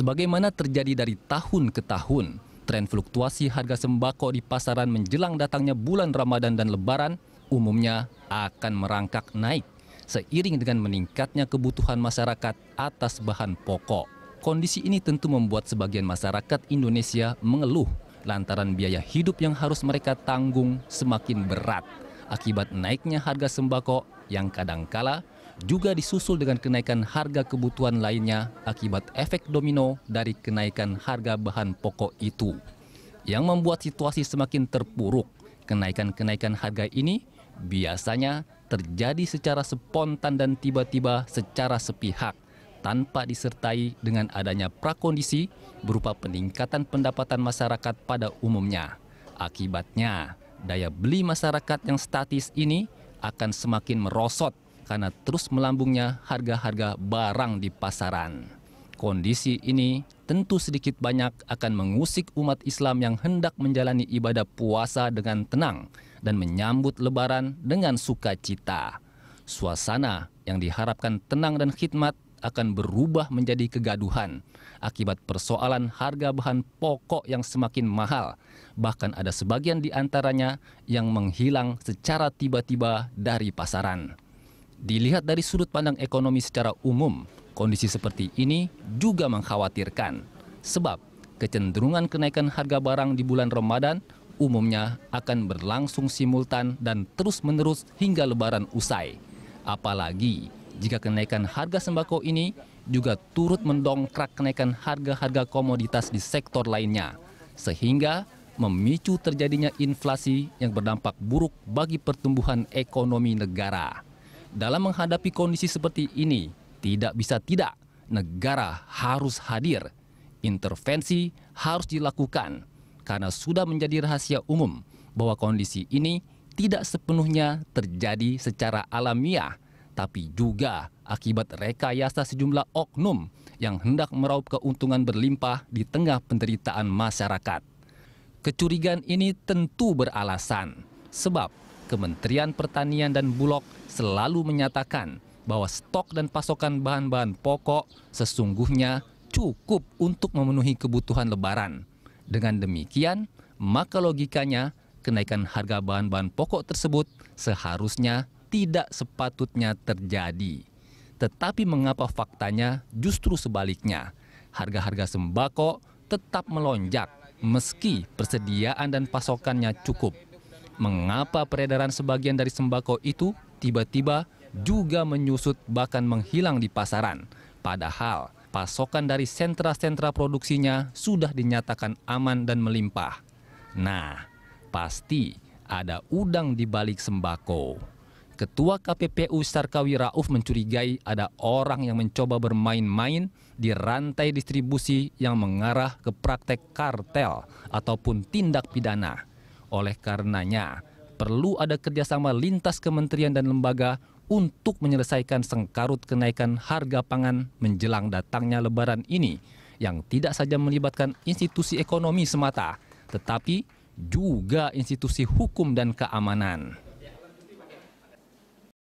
Sebagaimana terjadi dari tahun ke tahun, tren fluktuasi harga sembako di pasaran menjelang datangnya bulan Ramadan dan Lebaran umumnya akan merangkak naik seiring dengan meningkatnya kebutuhan masyarakat atas bahan pokok. Kondisi ini tentu membuat sebagian masyarakat Indonesia mengeluh lantaran biaya hidup yang harus mereka tanggung semakin berat akibat naiknya harga sembako yang kadangkala juga disusul dengan kenaikan harga kebutuhan lainnya akibat efek domino dari kenaikan harga bahan pokok itu. Yang membuat situasi semakin terpuruk, kenaikan-kenaikan harga ini biasanya terjadi secara spontan dan tiba-tiba secara sepihak tanpa disertai dengan adanya prakondisi berupa peningkatan pendapatan masyarakat pada umumnya. Akibatnya, daya beli masyarakat yang statis ini akan semakin merosot karena terus melambungnya harga-harga barang di pasaran. Kondisi ini tentu sedikit banyak akan mengusik umat Islam yang hendak menjalani ibadah puasa dengan tenang dan menyambut lebaran dengan sukacita. Suasana yang diharapkan tenang dan khidmat akan berubah menjadi kegaduhan akibat persoalan harga bahan pokok yang semakin mahal. Bahkan ada sebagian di antaranya yang menghilang secara tiba-tiba dari pasaran. Dilihat dari sudut pandang ekonomi secara umum, kondisi seperti ini juga mengkhawatirkan. Sebab kecenderungan kenaikan harga barang di bulan Ramadan umumnya akan berlangsung simultan dan terus-menerus hingga lebaran usai. Apalagi jika kenaikan harga sembako ini juga turut mendongkrak kenaikan harga-harga komoditas di sektor lainnya, sehingga memicu terjadinya inflasi yang berdampak buruk bagi pertumbuhan ekonomi negara. Dalam menghadapi kondisi seperti ini, tidak bisa tidak, negara harus hadir. Intervensi harus dilakukan karena sudah menjadi rahasia umum bahwa kondisi ini tidak sepenuhnya terjadi secara alamiah, tapi juga akibat rekayasa sejumlah oknum yang hendak meraup keuntungan berlimpah di tengah penderitaan masyarakat. Kecurigaan ini tentu beralasan, sebab Kementerian Pertanian dan Bulog selalu menyatakan bahwa stok dan pasokan bahan-bahan pokok sesungguhnya cukup untuk memenuhi kebutuhan lebaran. Dengan demikian, maka logikanya kenaikan harga bahan-bahan pokok tersebut seharusnya tidak sepatutnya terjadi. Tetapi mengapa faktanya justru sebaliknya? Harga-harga sembako tetap melonjak meski persediaan dan pasokannya cukup mengapa peredaran sebagian dari sembako itu tiba-tiba juga menyusut bahkan menghilang di pasaran. Padahal pasokan dari sentra-sentra produksinya sudah dinyatakan aman dan melimpah. Nah, pasti ada udang di balik sembako. Ketua KPPU Sarkawi Rauf mencurigai ada orang yang mencoba bermain-main di rantai distribusi yang mengarah ke praktek kartel ataupun tindak pidana. Oleh karenanya, perlu ada kerjasama lintas kementerian dan lembaga untuk menyelesaikan sengkarut kenaikan harga pangan menjelang datangnya lebaran ini yang tidak saja melibatkan institusi ekonomi semata, tetapi juga institusi hukum dan keamanan.